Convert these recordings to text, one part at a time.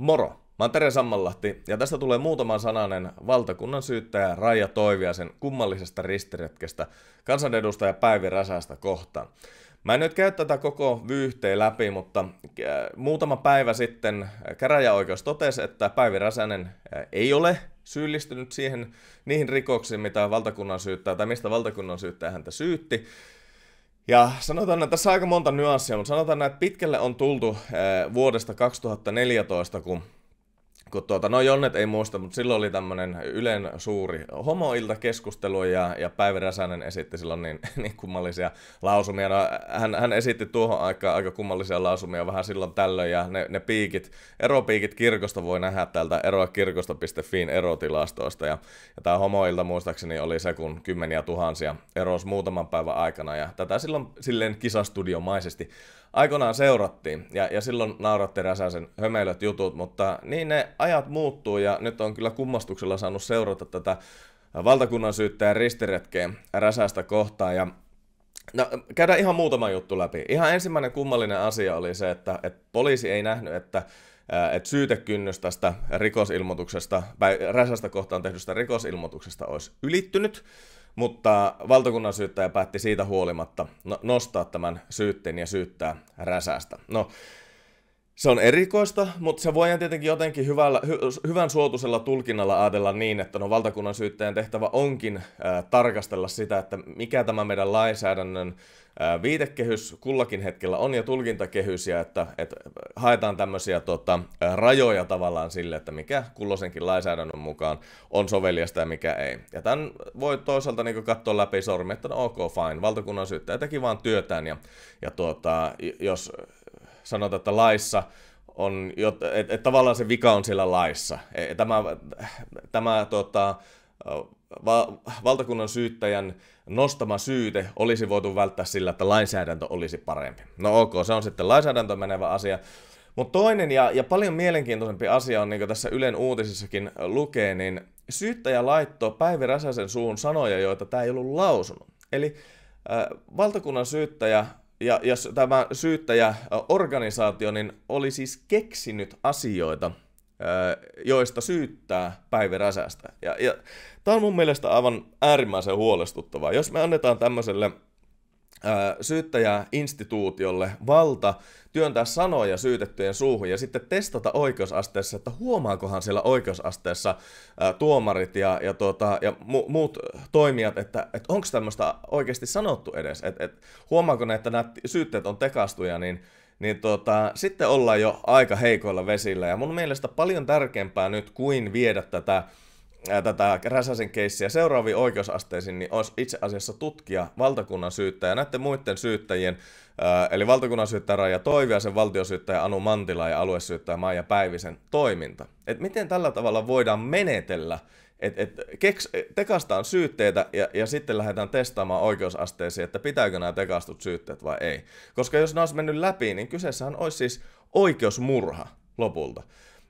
Moro! Mä oon Tere Sammanlahti ja tästä tulee muutama sananen valtakunnan syyttäjä Raija Toiviasen kummallisesta ristiretkestä kansanedustaja Päivi Räsästä kohtaan. Mä en nyt käy tätä koko vyyhteen läpi, mutta äh, muutama päivä sitten käräjäoikeus totesi, että Päivi Räsänen äh, ei ole syyllistynyt siihen, niihin rikoksiin, mitä valtakunnan syyttää tai mistä valtakunnan syyttäjä häntä syytti. Ja sanotaan, että tässä on aika monta nyanssia, mutta sanotaan, että pitkälle on tultu eh, vuodesta 2014, kun kun tuota, no Jonnet ei muista, mutta silloin oli tämmöinen Ylen suuri homoilta-keskustelu ja, ja Päivi Räsänen esitti silloin niin, niin kummallisia lausumia. No, hän, hän esitti tuohon aika, aika kummallisia lausumia vähän silloin tällöin ja ne, ne piikit, eropiikit kirkosta voi nähdä täältä eroakirkosta.fiin erotilastoista ja, ja tämä homoilta muistaakseni oli se, kun kymmeniä tuhansia eros muutaman päivän aikana ja tätä silloin silleen kisastudiomaisesti aikoinaan seurattiin ja, ja silloin nauratti Räsäsen hömeilöt jutut, mutta niin ne ajat muuttuu ja nyt on kyllä kummastuksella saanut seurata tätä valtakunnan syyttäjän ristiretkeä Räsästä kohtaan ja No, käydään ihan muutama juttu läpi. Ihan ensimmäinen kummallinen asia oli se, että, että poliisi ei nähnyt, että että syytekynnys tästä rikosilmoituksesta, tai räsästä kohtaan tehdystä rikosilmoituksesta olisi ylittynyt. Mutta valtakunnan syyttäjä päätti siitä huolimatta no- nostaa tämän syytteen ja syyttää räsästä. No, se on erikoista, mutta se voidaan tietenkin jotenkin hyvällä, hy, hyvän suotuisella tulkinnalla ajatella niin, että no valtakunnan syyttäjän tehtävä onkin ä, tarkastella sitä, että mikä tämä meidän lainsäädännön ä, viitekehys kullakin hetkellä on ja tulkintakehys ja että, että haetaan tämmöisiä tota, rajoja tavallaan sille, että mikä kulloisenkin lainsäädännön mukaan on soveliasta ja mikä ei. Ja tämän voi toisaalta niin katsoa läpi sormi, että no ok fine, valtakunnan syyttäjä teki vaan työtään ja, ja tuota, jos sanotaan, että laissa on, että et, et tavallaan se vika on siellä laissa. E, e, tämä tämä tota, va, valtakunnan syyttäjän nostama syyte olisi voitu välttää sillä, että lainsäädäntö olisi parempi. No ok, se on sitten lainsäädäntö menevä asia. Mutta toinen ja, ja paljon mielenkiintoisempi asia on, niin kuin tässä Ylen uutisissakin lukee, niin syyttäjä laittoi Päivi Räsäsen suun sanoja, joita tämä ei ollut lausunut. Eli äh, valtakunnan syyttäjä ja, jos tämä syyttäjäorganisaatio niin oli siis keksinyt asioita, joista syyttää Päivi Räsästä. Ja, ja tämä on mun mielestä aivan äärimmäisen huolestuttavaa. Jos me annetaan tämmöiselle syyttäjäinstituutiolle valta työntää sanoja syytettyjen suuhun ja sitten testata oikeusasteessa, että huomaakohan siellä oikeusasteessa ää, tuomarit ja, ja, tota, ja mu- muut toimijat, että että onko tämmöistä oikeasti sanottu edes, että et, huomaako ne, että nämä syytteet on tekastuja, niin niin tota, sitten ollaan jo aika heikoilla vesillä. Ja mun mielestä paljon tärkeämpää nyt kuin viedä tätä tätä Räsäsen keissiä seuraaviin oikeusasteisiin, niin olisi itse asiassa tutkia valtakunnan syyttäjä näiden muiden syyttäjien, eli valtakunnan syyttäjä Raija sen valtiosyyttäjä Anu Mantila ja aluesyyttäjä Maija Päivisen toiminta. Et miten tällä tavalla voidaan menetellä, että et, keks, tekastaan syytteitä ja, ja sitten lähdetään testaamaan oikeusasteisiin, että pitääkö nämä tekastut syytteet vai ei. Koska jos ne olisi mennyt läpi, niin kyseessähän olisi siis oikeusmurha lopulta.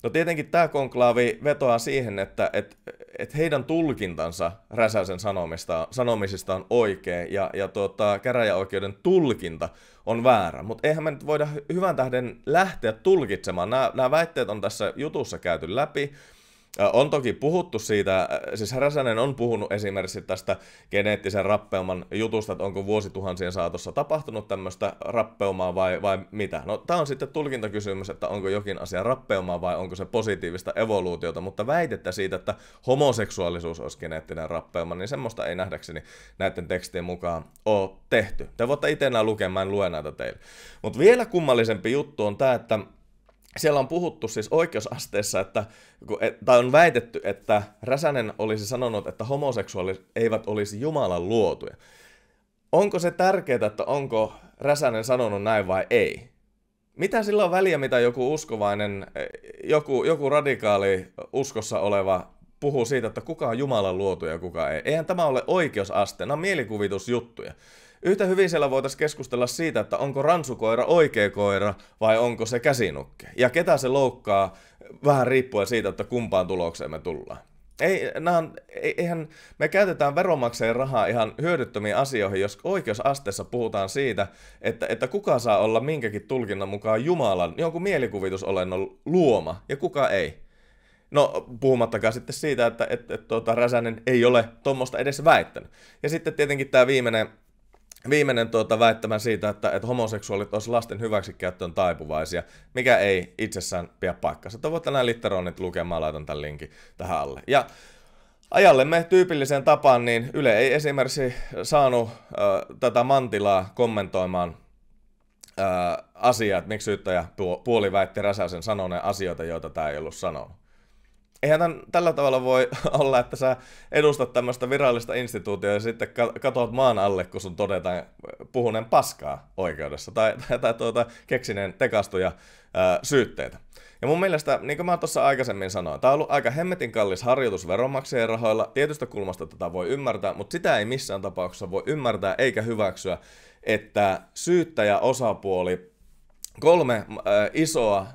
No tietenkin tämä konklaavi vetoaa siihen, että et, et heidän tulkintansa Räsäsen sanomista, sanomisista on oikea ja, ja tuota, käräjäoikeuden tulkinta on väärä. Mutta eihän me nyt voida hyvän tähden lähteä tulkitsemaan. Nämä väitteet on tässä jutussa käyty läpi on toki puhuttu siitä, siis Räsänen on puhunut esimerkiksi tästä geneettisen rappeuman jutusta, että onko vuosituhansien saatossa tapahtunut tämmöistä rappeumaa vai, vai mitä. No tämä on sitten tulkintakysymys, että onko jokin asia rappeumaa vai onko se positiivista evoluutiota, mutta väitettä siitä, että homoseksuaalisuus olisi geneettinen rappeuma, niin semmoista ei nähdäkseni näiden tekstien mukaan ole tehty. Te voitte itse nämä lukea, mä en lue näitä teille. Mutta vielä kummallisempi juttu on tämä, että siellä on puhuttu siis oikeusasteessa, että, tai on väitetty, että Räsänen olisi sanonut, että homoseksuaalit eivät olisi Jumalan luotuja. Onko se tärkeää, että onko Räsänen sanonut näin vai ei? Mitä sillä on väliä, mitä joku uskovainen, eh, joku, joku radikaali uskossa oleva puhuu siitä, että kuka on Jumalan luotu ja kuka ei. Eihän tämä ole oikeusaste, nämä on mielikuvitusjuttuja. Yhtä hyvin siellä voitaisiin keskustella siitä, että onko ransukoira oikea koira vai onko se käsinukke. Ja ketä se loukkaa, vähän riippuen siitä, että kumpaan tulokseen me tullaan. Ei, nämä, eihän, me käytetään veronmaksajien rahaa ihan hyödyttömiin asioihin, jos oikeusasteessa puhutaan siitä, että, että kuka saa olla minkäkin tulkinnan mukaan Jumalan, jonkun mielikuvitusolennon luoma ja kuka ei. No puhumattakaan sitten siitä, että et, et, tuota, Räsänen ei ole tuommoista edes väittänyt. Ja sitten tietenkin tämä viimeinen, viimeinen tuota, väittämä siitä, että, et homoseksuaalit olisivat lasten hyväksikäyttöön taipuvaisia, mikä ei itsessään pidä paikkansa. Toivottavasti nämä litteronit lukemaan, laitan tämän linkin tähän alle. Ja Ajallemme tyypilliseen tapaan, niin Yle ei esimerkiksi saanut äh, tätä Mantilaa kommentoimaan äh, asiaa, että miksi syyttäjä puoli väitti Räsäsen sanoneen asioita, joita tämä ei ollut sanonut. Eihän tällä tavalla voi olla, että sä edustat tämmöistä virallista instituutiota ja sitten katot maan alle, kun sun todetaan puhuneen paskaa oikeudessa tai, tai, tai tuota, keksineen tekastuja ää, syytteitä. Ja mun mielestä, niin kuin mä tuossa aikaisemmin sanoin, tämä on ollut aika hemmetin kallis harjoitus veronmaksajien rahoilla. Tietystä kulmasta tätä voi ymmärtää, mutta sitä ei missään tapauksessa voi ymmärtää eikä hyväksyä, että syyttäjä osapuoli kolme äh, isoa äh,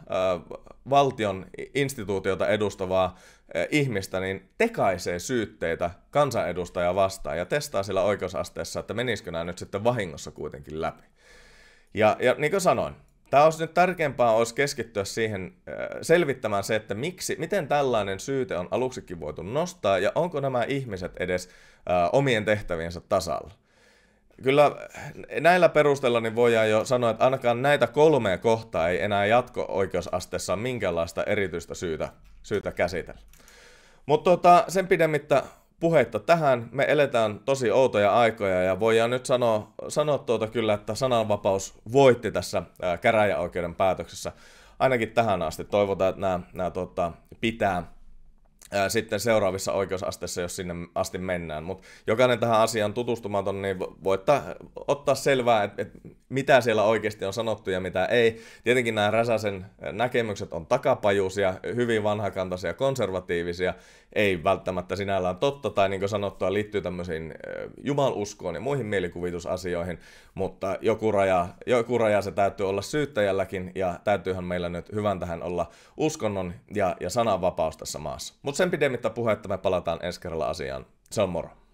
valtion instituutiota edustavaa eh, ihmistä, niin tekaisee syytteitä kansanedustajaa vastaan ja testaa sillä oikeusasteessa, että menisikö nämä nyt sitten vahingossa kuitenkin läpi. Ja, ja niin kuin sanoin, tämä olisi nyt tärkeämpää olisi keskittyä siihen eh, selvittämään se, että miksi, miten tällainen syyte on aluksikin voitu nostaa ja onko nämä ihmiset edes ä, eh, omien tehtäviensä tasalla. Kyllä eh, näillä perusteella niin voidaan jo sanoa, että ainakaan näitä kolmea kohtaa ei enää jatko-oikeusasteessa ole minkäänlaista erityistä syytä, syytä käsitellä. Mutta tota, sen pidemmittä puhetta tähän. Me eletään tosi outoja aikoja ja voidaan nyt sanoa, sanoa tuota kyllä, että sananvapaus voitti tässä käräjäoikeuden päätöksessä. Ainakin tähän asti. Toivotaan, että nämä, nämä tota, pitää sitten seuraavissa oikeusasteissa, jos sinne asti mennään. Mutta jokainen tähän asiaan tutustumaton, niin voi ottaa, ottaa selvää, että et mitä siellä oikeasti on sanottu ja mitä ei. Tietenkin nämä Räsäsen näkemykset on takapajuisia, hyvin vanhakantaisia, konservatiivisia, ei välttämättä sinällään totta, tai niin kuin sanottua liittyy tämmöisiin jumaluskoon ja muihin mielikuvitusasioihin, mutta joku raja, joku raja se täytyy olla syyttäjälläkin, ja täytyyhän meillä nyt hyvän tähän olla uskonnon ja, ja sananvapaus tässä maassa. Mut mutta sen pidemmittä puhetta me palataan ensi kerralla asiaan. Se on moro.